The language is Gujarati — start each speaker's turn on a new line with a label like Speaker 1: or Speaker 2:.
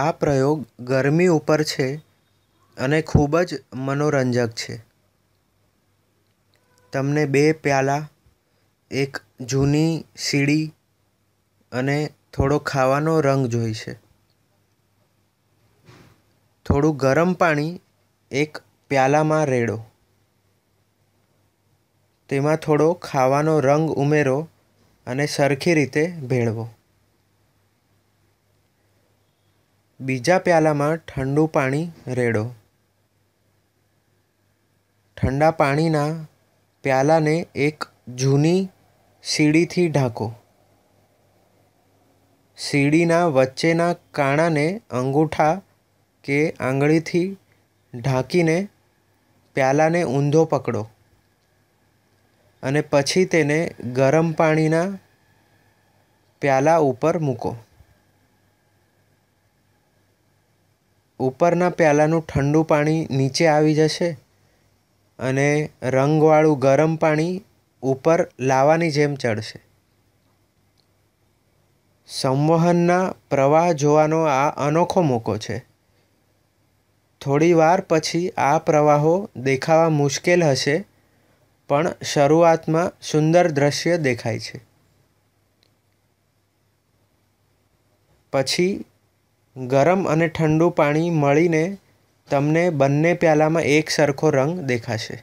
Speaker 1: આ પ્રયોગ ગરમી ઉપર છે અને ખૂબ જ મનોરંજક છે તમને બે પ્યાલા એક જૂની સીડી અને થોડો ખાવાનો રંગ જોઈશે થોડું ગરમ પાણી એક પ્યાલામાં રેડો તેમાં થોડો ખાવાનો રંગ ઉમેરો અને સરખી રીતે ભેળવો બીજા પ્યાલામાં ઠંડુ પાણી રેડો ઠંડા પાણીના પ્યાલાને એક જૂની સીડીથી ઢાંકો સીડીના વચ્ચેના કાણાને અંગૂઠા કે આંગળીથી ઢાંકીને પ્યાલાને ઊંધો પકડો અને પછી તેને ગરમ પાણીના પ્યાલા ઉપર મૂકો ઉપરના પ્યાલાનું ઠંડુ પાણી નીચે આવી જશે અને રંગવાળું ગરમ પાણી ઉપર લાવાની જેમ ચડશે સંવહનના પ્રવાહ જોવાનો આ અનોખો મોકો છે થોડી વાર પછી આ પ્રવાહો દેખાવા મુશ્કેલ હશે પણ શરૂઆતમાં સુંદર દ્રશ્ય દેખાય છે પછી ગરમ અને ઠંડુ પાણી મળીને તમને બંને પ્યાલામાં એક સરખો રંગ દેખાશે